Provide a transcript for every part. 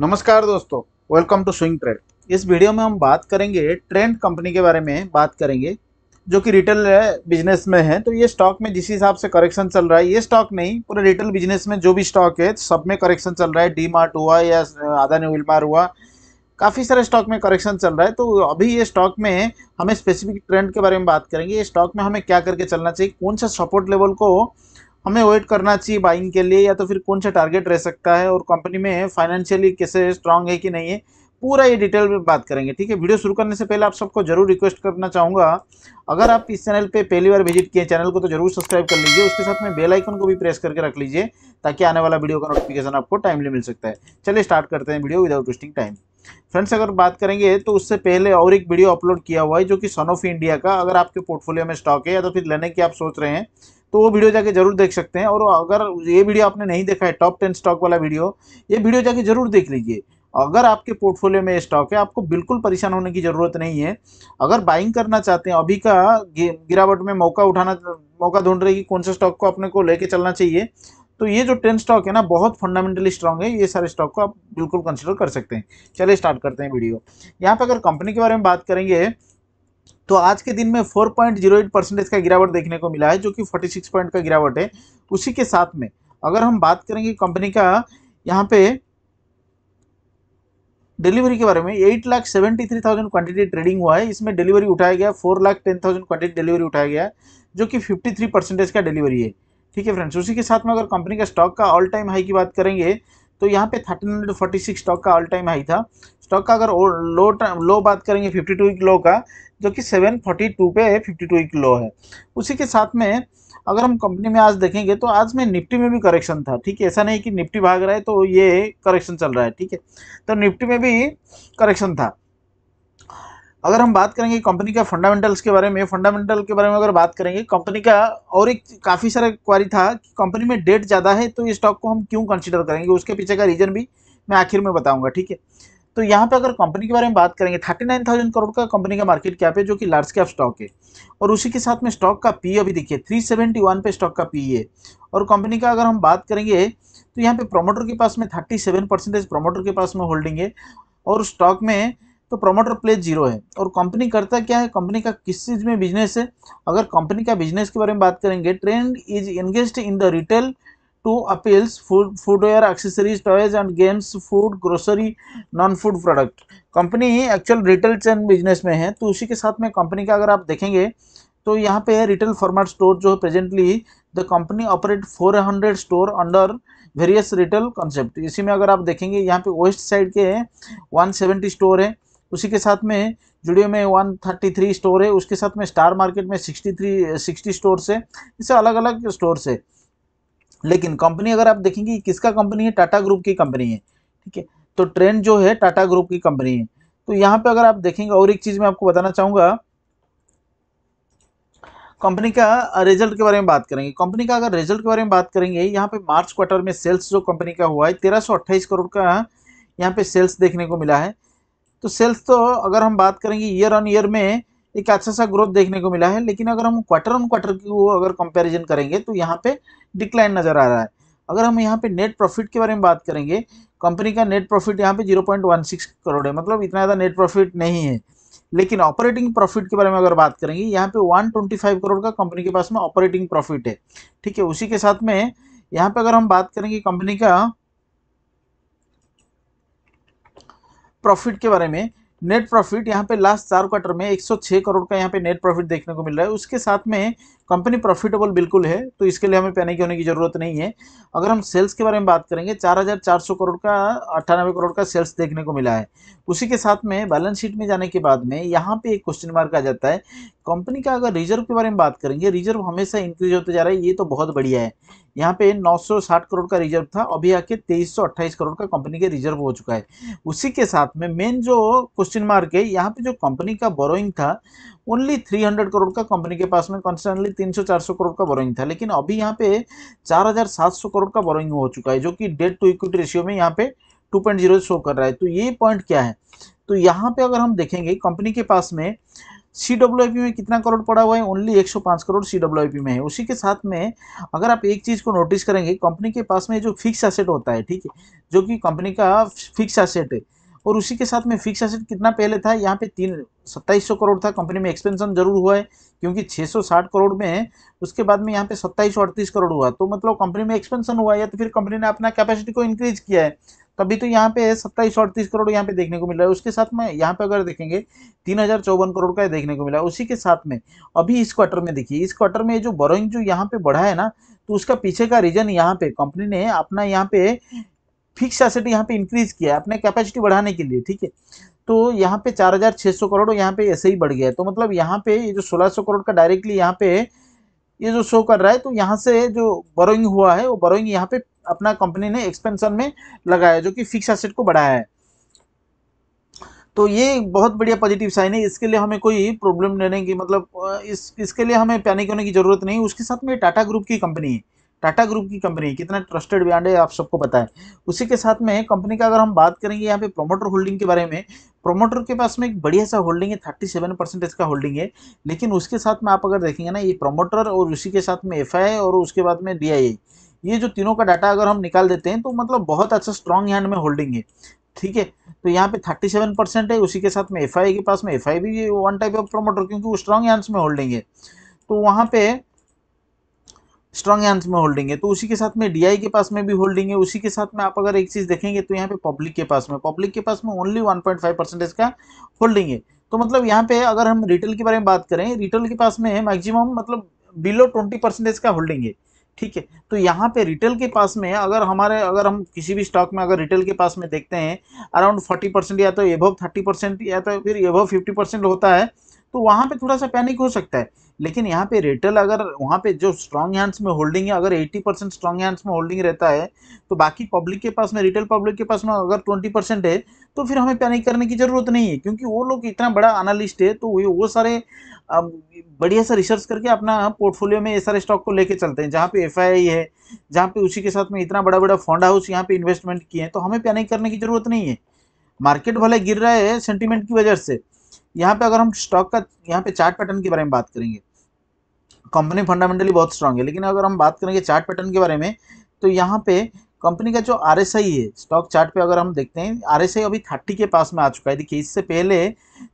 नमस्कार दोस्तों welcome to swing trade इस वीडियो में हम बात करेंगे ट्रेंड कंपनी के बारे में बात करेंगे जो कि रिटेल बिजनेस में है तो ये स्टॉक में जिस हिसाब से करेक्शन चल रहा है ये स्टॉक नहीं पूरे रिटेल बिजनेस में जो भी स्टॉक है सब में करेक्शन चल रहा है डी मार्ट हुआ या आदानी विलमार हुआ काफ़ी सारे स्टॉक में करेक्शन चल रहा है तो अभी ये स्टॉक में हमें स्पेसिफिक ट्रेंड के बारे में बात करेंगे ये स्टॉक में हमें क्या करके चलना चाहिए कौन सा सपोर्ट लेवल को हमें वेट करना चाहिए बाइंग के लिए या तो फिर कौन सा टारगेट रह सकता है और कंपनी में फाइनेंशियली कैसे स्ट्रांग है कि नहीं है पूरा ये डिटेल में बात करेंगे ठीक है वीडियो शुरू करने से पहले आप सबको जरूर रिक्वेस्ट करना चाहूँगा अगर आप इस चैनल पे पहली बार विजिट किए चैनल को तो जरूर सब्सक्राइब कर लीजिए उसके साथ में बेल आइकन को भी प्रेस करके रख लीजिए ताकि आने वाला वीडियो का नोटिफिकेशन आपको टाइमली मिल सकता है चलिए स्टार्ट करते हैं video without wasting time friends अगर बात करेंगे तो उससे पहले और एक वीडियो अपलोड किया हुआ है जो कि सन ऑफ इंडिया का अगर आपके पोर्टफोलियो में स्टॉक है या तो फिर लेने की आप सोच रहे हैं तो वो वीडियो जाके जरूर देख सकते हैं और अगर ये वीडियो आपने नहीं देखा है टॉप टेन स्टॉक वाला वीडियो ये वीडियो जाके जरूर देख लीजिए अगर आपके पोर्टफोलियो में स्टॉक है आपको बिल्कुल परेशान होने की ज़रूरत नहीं है अगर बाइंग करना चाहते हैं अभी का गिरावट में मौका उठाना मौका ढूंढ रहे कि कौन से स्टॉक को अपने को लेके चलना चाहिए तो ये जो टेन स्टॉक है ना बहुत फंडामेंटली स्ट्रांग है ये सारे स्टॉक को आप बिल्कुल कंसिडर कर सकते हैं चलिए स्टार्ट करते हैं वीडियो यहाँ पर अगर कंपनी के बारे में बात करेंगे तो आज के दिन में 4.08 परसेंटेज का गिरावट देखने को मिला है जो कि 46 पॉइंट का गिरावट है उसी के साथ में अगर हम बात करेंगे कंपनी का यहाँ पे डिलीवरी के बारे में eight lakh seventy three thousand quantity trading हुआ है इसमें डिलीवरी उठाया गया four lakh ten thousand quantity delivery उठाया गया जो कि फिफ्टी थ्री परसेंटेज का डिलीवरी है ठीक है फ्रेंड्स उसी के साथ में अगर कंपनी का स्टॉक का ऑल टाइम हाई की बात करेंगे तो यहाँ पे thirteen hundred forty six stock का ऑल टाइम हाई था स्टॉक का अगर लो लो बात करेंगे फिफ्टी टू लो का जो कि 742 पे 52 एक लो है उसी के साथ में अगर हम कंपनी में आज देखेंगे तो आज में निफ्टी में भी करेक्शन था ठीक है ऐसा नहीं कि निफ्टी भाग रहा है तो ये करेक्शन चल रहा है ठीक है तो निफ्टी में भी करेक्शन था अगर हम बात करेंगे कंपनी का फंडामेंटल्स के बारे में फंडामेंटल के बारे में अगर बात करेंगे कंपनी का और एक काफ़ी सारा क्वारी था कि कंपनी में डेट ज़्यादा है तो इस स्टॉक को हम क्यों कंसिडर करेंगे उसके पीछे का रीज़न भी मैं आखिर में बताऊंगा ठीक है तो यहाँ पे अगर कंपनी के बारे में बात करेंगे थर्टी नाइन थाउजेंड करोड़ का कंपनी का मार्केट कैप है जो कि लार्ज कैप स्टॉक है और उसी के साथ में स्टॉक का पी e अभी देखिए थ्री सेवेंटी वन पे स्टॉक का पी e है और कंपनी का अगर हम बात करेंगे तो यहाँ पे प्रोमोटर के पास में थर्टी सेवन परसेंटेज प्रोमोटर के पास में होल्डिंग है और स्टॉक में तो प्रोमोटर प्लेस जीरो है और कंपनी करता क्या है कंपनी का किस चीज़ में बिजनेस है अगर कंपनी का बिजनेस के बारे में बात करेंगे trend is engage in the retail to apparels food footwear accessories toys and games food grocery non food product company actual retail chain business में है तो उसी के साथ में कंपनी का अगर आप देखेंगे तो यहाँ पे है रिटेल फॉर्मेट स्टोर जो है presently the company operate 400 store under various retail concept इसी में अगर आप देखेंगे यहाँ पे वेस्ट साइड के 170 स्टोर है उसी के साथ में जुडियो में 133 स्टोर है उसके साथ में स्टार मार्केट में 63 सिक्सटी स्टोर्स है इससे अलग अलग स्टोर्स है लेकिन कंपनी अगर आप देखेंगे किसका कंपनी है टाटा ग्रुप की कंपनी है ठीक है तो ट्रेंड जो है टाटा ग्रुप की कंपनी है तो यहाँ पे अगर आप देखेंगे और एक चीज़ मैं आपको बताना चाहूंगा कंपनी का रिजल्ट के बारे में बात करेंगे कंपनी का अगर रिजल्ट के बारे में बात करेंगे यहाँ पे मार्च क्वार्टर में सेल्स जो कंपनी का हुआ है तेरह करोड़ का यहाँ पे सेल्स देखने को मिला है तो सेल्स तो अगर हम बात करेंगे ईयर ऑन ईयर में एक अच्छा सा ग्रोथ देखने को मिला है लेकिन अगर हम क्वार्टर ऑन क्वार्टर की वो अगर कंपैरिजन करेंगे तो यहाँ पे डिक्लाइन नज़र आ रहा है अगर हम यहाँ पे नेट प्रॉफिट के बारे में बात करेंगे कंपनी का नेट प्रॉफिट यहाँ पे 0.16 करोड़ है मतलब इतना ज़्यादा नेट प्रॉफिट नहीं है लेकिन ऑपरेटिंग प्रॉफिट के बारे में अगर बात करेंगे यहाँ पे 125 करोड़ का कंपनी के पास में ऑपरेटिंग प्रॉफिट है ठीक है उसी के साथ में यहाँ पे अगर हम बात करेंगे कंपनी का प्रॉफिट के बारे में नेट प्रॉफिट यहाँ पे लास्ट चार क्वार्टर में 106 करोड़ का यहाँ पे नेट प्रॉफिट देखने को मिल रहा है उसके साथ में कंपनी प्रॉफिटेबल बिल्कुल है तो इसके लिए हमें पैनिक होने की ज़रूरत नहीं है अगर हम सेल्स के बारे में बात करेंगे 4,400 करोड़ का अट्ठानबे करोड़ का सेल्स देखने को मिला है उसी के साथ में बैलेंस शीट में जाने के बाद में यहाँ पर एक क्वेश्चन मार्क आ जाता है कंपनी का अगर रिजर्व के बारे में बात करेंगे रिजर्व हमेशा इंक्रीज होते जा रहा है ये तो बहुत बढ़िया है यहाँ पे 960 करोड़ का रिजर्व था अभी आके 2328 करोड़ का कंपनी के रिजर्व हो चुका है उसी के साथ में मेन जो क्वेश्चन मार्क है यहाँ पे जो कंपनी का बोरोइंग था ओनली 300 करोड़ का कंपनी के पास में कंस्टेंटली 300-400 करोड़ का बोरोइंग था लेकिन अभी यहाँ पे 4700 करोड़ का बोरोइंग हो चुका है जो कि डेट टू इक्विटी रेशियो में यहाँ पे टू शो कर रहा है तो ये पॉइंट क्या है तो यहाँ पे अगर हम देखेंगे कंपनी के पास में सी में कितना करोड़ पड़ा हुआ है ओनली 105 करोड़ सी में है उसी के साथ में अगर आप एक चीज़ को नोटिस करेंगे कंपनी के पास में जो फिक्स एसेट होता है ठीक है जो कि कंपनी का फिक्स एसेट है और उसी के साथ में फिक्स एसेट कितना पहले था यहाँ पे तीन सत्ताईस करोड़ था कंपनी में एक्सपेंशन जरूर हुआ है क्योंकि 660 करोड़ में उसके बाद में यहाँ पे सत्ताईस अड़तीस करोड़ हुआ तो मतलब कंपनी में एक्सपेंशन हुआ है या तो फिर कंपनी ने अपना कैपेसिटी को इंक्रीज किया है तभी तो यहाँ पे सत्ताईस अड़तीस करोड़ यहाँ पे देखने को मिल रहा है उसके साथ में यहाँ पे अगर देखेंगे तीन हजार चौवन करोड़ का देखने को मिला है उसी के साथ में अभी इस क्वार्टर में देखिए इस क्वार्टर में जो बोरोइंग जो यहाँ पे बढ़ा है ना तो उसका पीछे का रीजन यहाँ पे कंपनी ने अपना यहाँ पे फिक्स एसेट यहाँ पे इंक्रीज किया अपने कैपेसिटी बढ़ाने के लिए ठीक है तो यहाँ पे सौ करोड़ यहाँ पे ऐसे ही बढ़ गया है तो मतलब यहाँ पे ये जो सौ करोड़ का डायरेक्टली यहाँ पे ये जो शो कर रहा है तो यहाँ से जो बोरोइंग हुआ है वो बोरोइंग यहाँ पे अपना कंपनी ने एक्सपेंशन में लगाया जो कि फिक्स एसेट को बढ़ाया है तो ये बहुत बढ़िया पॉजिटिव साइन है इसके लिए हमें कोई प्रॉब्लम लेने की मतलब इस इसके लिए हमें पैनिक होने की ज़रूरत नहीं उसके साथ में टाटा ग्रुप की कंपनी है टाटा ग्रुप की कंपनी है कितना ट्रस्टेड ब्रांड है आप सबको पता है उसी के साथ में कंपनी का अगर हम बात करेंगे यहाँ पे प्रोमोटर होल्डिंग के बारे में प्रोमोटर के पास में एक बढ़िया सा होल्डिंग है थर्टी सेवन परसेंट इसका होल्डिंग है लेकिन उसके साथ में आप अगर देखेंगे ना ये प्रोमोटर और उसी के साथ में एफ और उसके बाद में डी ये जो तीनों का डाटा अगर हम निकाल देते हैं तो मतलब बहुत अच्छा स्ट्रॉन्ग हैंड में होल्डिंग है ठीक है तो यहाँ पे 37 परसेंट है उसी के साथ में एफ के पास में एफ भी वन टाइप ऑफ प्रोमोटर क्योंकि वो स्ट्रॉन्ग हैंड्स में होल्डिंग है तो वहाँ पे स्ट्रॉन्ग हैंड्स में होल्डिंग है तो उसी के साथ में डीआई के पास में भी होल्डिंग है उसी के साथ में आप अगर एक चीज़ देखेंगे तो यहाँ पे पब्लिक के पास में पब्लिक के पास में ओनली 1.5 परसेंटेज का होल्डिंग है तो मतलब यहाँ पे अगर हम रिटेल के बारे में बात करें रिटेल के पास में है मैक्सिमम मतलब बिलो ट्वेंटी परसेंटेज का होल्डिंग है ठीक है तो यहाँ पे रिटेल के पास में अगर हमारे अगर हम किसी भी स्टॉक में अगर रिटेल के पास में देखते हैं अराउंड फोर्टी परसेंट या तो एबव थर्टी परसेंट या तो फिर एबव फिफ्टी परसेंट होता है तो वहाँ पे थोड़ा सा पैनिक हो सकता है लेकिन यहाँ पे रिटेल अगर वहाँ पे जो स्ट्रॉन्ग हैंड्स में होल्डिंग है अगर 80 परसेंट स्ट्रॉन्ग हैंड्स में होल्डिंग रहता है तो बाकी पब्लिक के पास में रिटेल पब्लिक के पास में अगर 20 परसेंट है तो फिर हमें पैनिक करने की ज़रूरत नहीं है क्योंकि वो लोग इतना बड़ा एनालिस्ट है तो वो वो सारे बढ़िया सा रिसर्च करके अपना पोर्टफोलियो में ये सारे स्टॉक को लेके चलते हैं जहाँ पे एफ है जहाँ पे उसी के साथ में इतना बड़ा बड़ा फंड हाउस यहाँ पे इन्वेस्टमेंट किए हैं तो हमें पैनिक करने की ज़रूरत नहीं है मार्केट भले गिर रहा है सेंटिमेंट की वजह से यहाँ पे अगर हम स्टॉक का यहाँ पे चार्ट पैटर्न के बारे में बात करेंगे कंपनी फंडामेंटली बहुत स्ट्रांग है लेकिन अगर हम बात करेंगे चार्ट पैटर्न के बारे में तो यहाँ पे कंपनी का जो आर है स्टॉक चार्ट पे अगर हम देखते हैं आर अभी थर्टी के पास में आ चुका है देखिए इससे पहले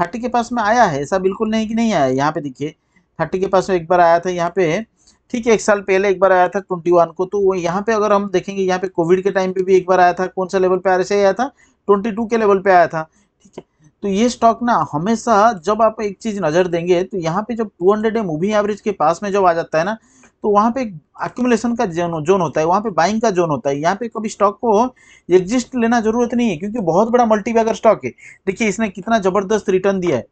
थर्टी के पास में आया है ऐसा बिल्कुल नहीं कि नहीं आया यहाँ पे देखिए थर्टी के पास में एक बार आया था यहाँ पे ठीक है एक साल पहले एक बार आया था ट्वेंटी वन को तो वो यहाँ पे अगर हम देखेंगे यहाँ पे कोविड के टाइम पे भी एक बार आया था कौन सा लेवल पे आर आया था ट्वेंटी टू के लेवल पे आया था ठीक है तो ये स्टॉक ना हमेशा जब आप एक चीज़ नज़र देंगे तो यहाँ पे जब 200 ए मूविंग एवरेज के पास में जब आ जाता है ना तो वहाँ पे एक्यूमुलेशन का जोन जोन होता है वहाँ पे बाइंग का जोन होता है यहाँ पे कभी स्टॉक को एग्जिस्ट लेना जरूरत नहीं है क्योंकि बहुत बड़ा मल्टीबैगर स्टॉक है देखिए इसने कितना ज़बरदस्त रिटर्न दिया है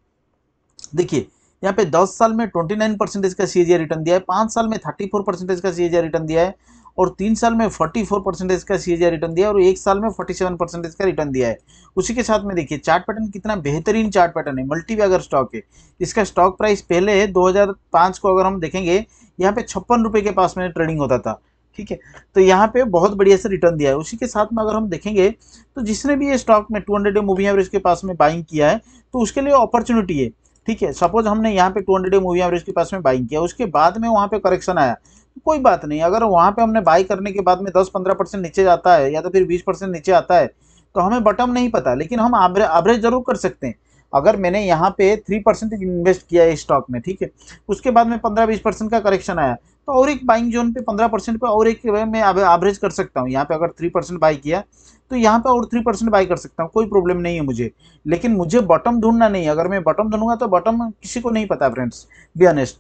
देखिए यहाँ पे 10 साल में 29 परसेंटेज का सी रिटर्न दिया है पाँच साल में 34 परसेंटेज का सी रिटर्न दिया है और तीन साल में 44 परसेंटेज का सी रिटर्न दिया और एक साल में 47 परसेंटेज का रिटर्न दिया है उसी के साथ में देखिए चार्ट पैटर्न कितना बेहतरीन चार्ट पैटर्न है मल्टीवैगर स्टॉक है इसका स्टॉक प्राइस पहले है दो को अगर हम देखेंगे यहाँ पे छप्पन रुपये के पास में ट्रेडिंग होता था ठीक है तो यहाँ पे बहुत बढ़िया से रिटर्न दिया है उसी के साथ में अगर हम देखेंगे तो जिसने भी ये स्टॉक में 200 हंड्रेड मूवी एवरेज के पास में बाइंग किया है तो उसके लिए अपॉर्चुनिटी है ठीक है सपोज हमने यहाँ पे 200 हंड्रेड मूवी एवरेज के पास में बाइंग किया उसके बाद में वहाँ पे करेक्शन आया कोई बात नहीं अगर वहाँ पे हमने बाई करने के बाद में 10-15 परसेंट नीचे जाता है या तो फिर 20 परसेंट नीचे आता है तो हमें बटम नहीं पता लेकिन हम एवरेज जरूर कर सकते हैं अगर मैंने यहाँ पे थ्री परसेंट इन्वेस्ट किया है स्टॉक में ठीक है उसके बाद में पंद्रह बीस परसेंट का करेक्शन आया तो और एक बाइंग जोन पे पंद्रह परसेंट पे और एक मैं एवरेज कर सकता हूँ यहाँ पे अगर थ्री परसेंट बाई किया तो यहाँ पे और थ्री परसेंट बाई कर सकता हूँ कोई प्रॉब्लम नहीं है मुझे लेकिन मुझे बॉटम ढूंढना नहीं है अगर मैं बॉटम ढूंढूंगा तो बॉटम किसी को नहीं पता फ्रेंड्स बी ऑनेस्ट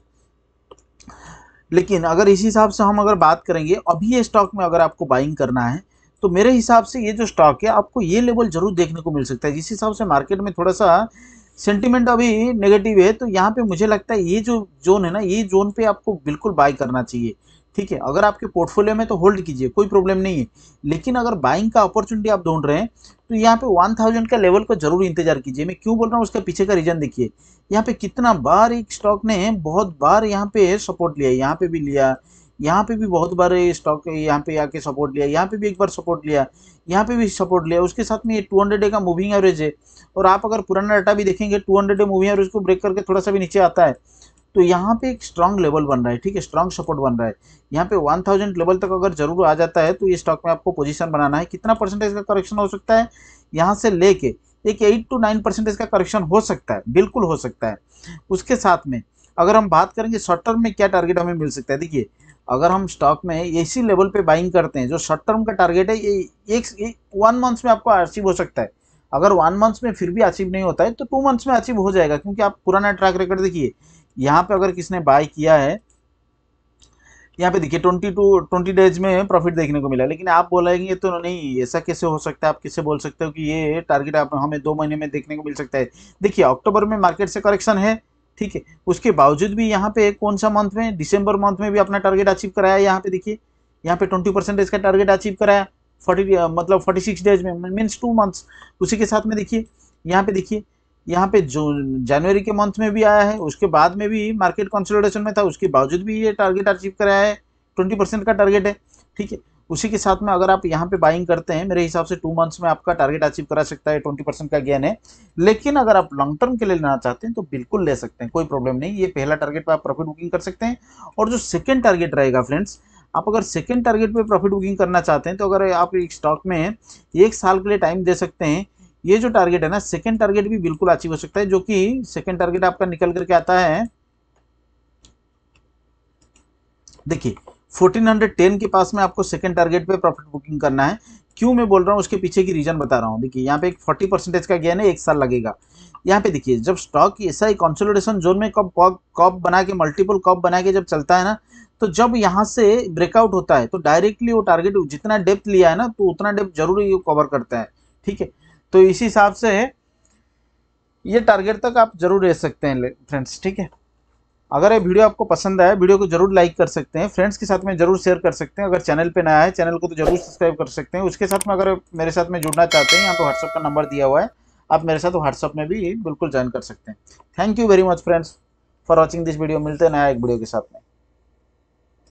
लेकिन अगर इस हिसाब से हम अगर बात करेंगे अभी ये स्टॉक में अगर आपको बाइंग करना है तो मेरे हिसाब से ये जो स्टॉक है आपको ये लेवल जरूर देखने को मिल सकता है जिस हिसाब से मार्केट में थोड़ा सा सेंटिमेंट अभी नेगेटिव है तो यहाँ पे मुझे लगता है ये जो जोन है ना ये जोन पे आपको बिल्कुल बाय करना चाहिए ठीक है अगर आपके पोर्टफोलियो में तो होल्ड कीजिए कोई प्रॉब्लम नहीं है लेकिन अगर बाइंग का अपॉर्चुनिटी आप ढूंढ रहे हैं तो यहाँ पे 1000 का लेवल को जरूर इंतजार कीजिए मैं क्यों बोल रहा हूँ उसका पीछे का रीजन देखिए यहाँ पे कितना बार एक स्टॉक ने बहुत बार यहाँ पे सपोर्ट लिया यहाँ पे भी लिया यहाँ पे भी बहुत बार स्टॉक यहाँ पे आके सपोर्ट लिया यहाँ पे भी एक बार सपोर्ट लिया यहाँ पे भी सपोर्ट लिया उसके साथ में ये टू हंड्रेड का मूविंग एवरेज है और आप अगर पुराना डाटा भी देखेंगे टू हंड्रेड मूविंग एवरेज को ब्रेक करके थोड़ा सा भी नीचे आता है तो यहाँ पे एक स्ट्रांग लेवल बन रहा है ठीक है स्ट्रांग सपोर्ट बन रहा है यहाँ पे 1000 लेवल तक अगर जरूर आ जाता है तो ये स्टॉक में आपको पोजीशन बनाना है कितना परसेंटेज का करेक्शन हो सकता है यहाँ से लेके एक एट टू नाइन परसेंटेज का करेक्शन हो सकता है बिल्कुल हो सकता है उसके साथ में अगर हम बात करेंगे शॉर्ट टर्म में क्या टारगेट हमें मिल सकता है देखिए अगर हम स्टॉक में इसी लेवल पर बाइंग करते हैं जो शॉर्ट टर्म का टारगेट है ये एक वन मंथ्स में आपको अचीव हो सकता है अगर वन मंथ्स में फिर भी अचीव नहीं होता है तो टू मंथ्स में अचीव हो जाएगा क्योंकि आप पुराना ट्रैक रिकॉर्ड देखिए यहाँ पे अगर किसने बाय किया है यहाँ पे देखिए ट्वेंटी टू ट्वेंटी डेज में प्रॉफिट देखने को मिला लेकिन आप बोलेंगे तो नहीं ऐसा कैसे हो सकता है आप किससे बोल सकते हो कि ये टारगेट आप हमें दो महीने में देखने को मिल सकता है देखिए अक्टूबर में मार्केट से करेक्शन है ठीक है उसके बावजूद भी यहाँ पे कौन सा मंथ में दिसंबर मंथ में भी अपना टारगेट अचीव कराया यहाँ पे देखिए यहाँ पे ट्वेंटी परसेंटेज का टारगेट अचीव कराया फोर्टी uh, मतलब फोर्टी सिक्स डेज में मीन्स टू मंथ्स उसी के साथ में देखिए यहाँ पे देखिए यहाँ पे जो जनवरी के मंथ में भी आया है उसके बाद में भी मार्केट कंसोलिडेशन में था उसके बावजूद भी ये टारगेट अचीव कराया है ट्वेंटी परसेंट का टारगेट है ठीक है उसी के साथ में अगर आप यहाँ पे बाइंग करते हैं मेरे हिसाब से टू मंथ्स में आपका टारगेट अचीव करा सकता है ट्वेंटी परसेंट का गेन है लेकिन अगर आप लॉन्ग टर्म के लिए लेना चाहते हैं तो बिल्कुल ले सकते हैं कोई प्रॉब्लम नहीं ये पहला टारगेट पर आप प्रॉफिट बुकिंग कर सकते हैं और जो सेकेंड टारगेट रहेगा फ्रेंड्स आप अगर सेकेंड टारगेट पे प्रॉफिट बुकिंग करना चाहते हैं तो अगर आप एक स्टॉक में एक साल के लिए टाइम दे सकते हैं ये जो टारगेट है ना सेकेंड टारगेट भी बिल्कुल अचीव हो सकता है जो कि सेकेंड टारगेट आपका निकल करके आता है देखिए 1410 के पास में आपको सेकंड टारगेट पे प्रॉफिट बुकिंग करना है क्यों मैं बोल रहा हूँ उसके पीछे की रीजन बता रहा हूँ देखिए यहाँ पे एक फोर्टी परसेंटेज का गेन है एक साल लगेगा यहाँ पे देखिए जब स्टॉक ऐसा ही कॉन्सोलिडेशन जोन में कब कॉप बना के मल्टीपल कॉप बना के जब चलता है ना तो जब यहाँ से ब्रेकआउट होता है तो डायरेक्टली वो टारगेट जितना डेप्थ लिया है ना तो उतना डेप्थ जरूर ये कवर करता है ठीक है तो इसी हिसाब से ये टारगेट तक आप जरूर रह सकते हैं फ्रेंड्स ठीक है अगर ये वीडियो आपको पसंद आया वीडियो को जरूर लाइक कर सकते हैं फ्रेंड्स के साथ में जरूर शेयर कर सकते हैं अगर चैनल पे नया है चैनल को तो जरूर सब्सक्राइब कर सकते हैं उसके साथ में अगर मेरे साथ में जुड़ना चाहते हैं यहाँ पर व्हाट्सअप का नंबर दिया हुआ है आप मेरे साथ व्हाट्सअप में भी बिल्कुल ज्वाइन कर सकते हैं thank you very much friends for watching this video मिलते हैं नया एक वीडियो के साथ में